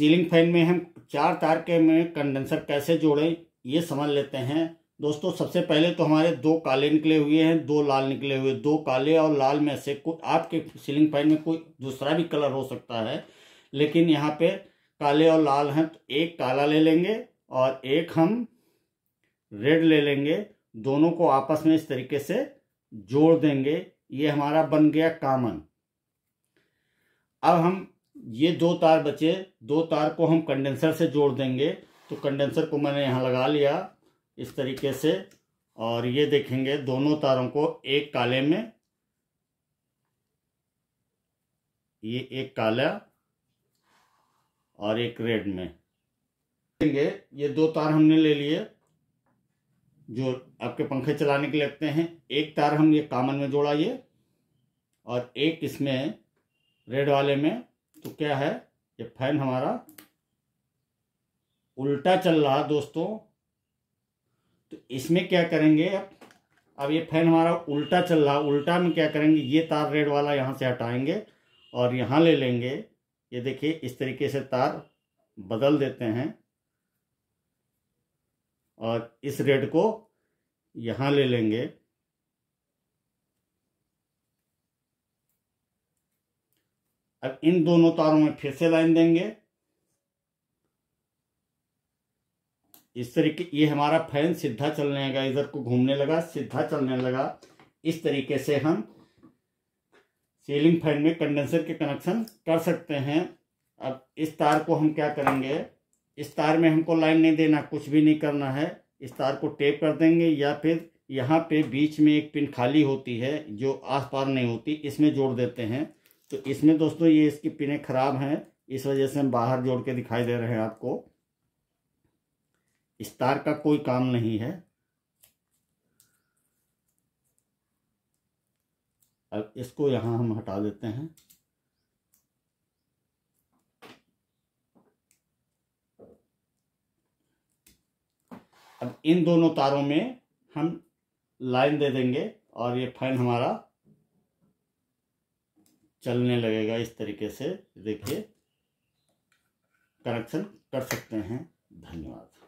ceiling fan में हम चार तार के में कंडेंसर कैसे जोड़ें ये समझ लेते हैं दोस्तों सबसे पहले तो हमारे दो काले निकले हुए हैं दो लाल निकले हुए दो काले और लाल में से कोई आपके सीलिंग फैन में कोई दूसरा भी कलर हो सकता है लेकिन यहाँ पे काले और लाल हैं तो एक काला ले लेंगे और एक हम रेड ले लेंगे दोनों को आपस में इस तरीके से जोड़ देंगे ये हमारा बन गया कामन अब हम ये दो तार बचे दो तार को हम कंडेंसर से जोड़ देंगे तो कंडेंसर को मैंने यहाँ लगा लिया इस तरीके से और ये देखेंगे दोनों तारों को एक काले में ये एक काला और एक रेड में देखेंगे ये दो तार हमने ले लिए जो आपके पंखे चलाने के लगते हैं एक तार हम ये कामन में जोड़ा ये और एक इसमें रेड वाले में तो क्या है ये फैन हमारा उल्टा चल रहा दोस्तों तो इसमें क्या करेंगे अब अब ये फैन हमारा उल्टा चल रहा उल्टा में क्या करेंगे ये तार रेड वाला यहाँ से हटाएंगे और यहाँ ले लेंगे ये देखिए इस तरीके से तार बदल देते हैं और इस रेड को यहाँ ले लेंगे अब इन दोनों तारों में फिर से लाइन देंगे इस तरीके ये हमारा फैन सीधा चलने लगा इधर को घूमने लगा सीधा चलने लगा इस तरीके से हम सीलिंग फैन में कंडेंसर के कनेक्शन कर सकते हैं अब इस तार को हम क्या करेंगे इस तार में हमको लाइन नहीं देना कुछ भी नहीं करना है इस तार को टेप कर देंगे या फिर यहाँ पे बीच में एक पिन खाली होती है जो आस पार नहीं होती इसमें जोड़ देते हैं तो इसमें दोस्तों ये इसकी पिने खराब हैं इस वजह से हम बाहर जोड़ के दिखाई दे रहे हैं आपको इस तार का कोई काम नहीं है अब इसको यहां हम हटा देते हैं अब इन दोनों तारों में हम लाइन दे देंगे और ये फैन हमारा चलने लगेगा इस तरीके से देखिए कनेक्शन कर सकते हैं धन्यवाद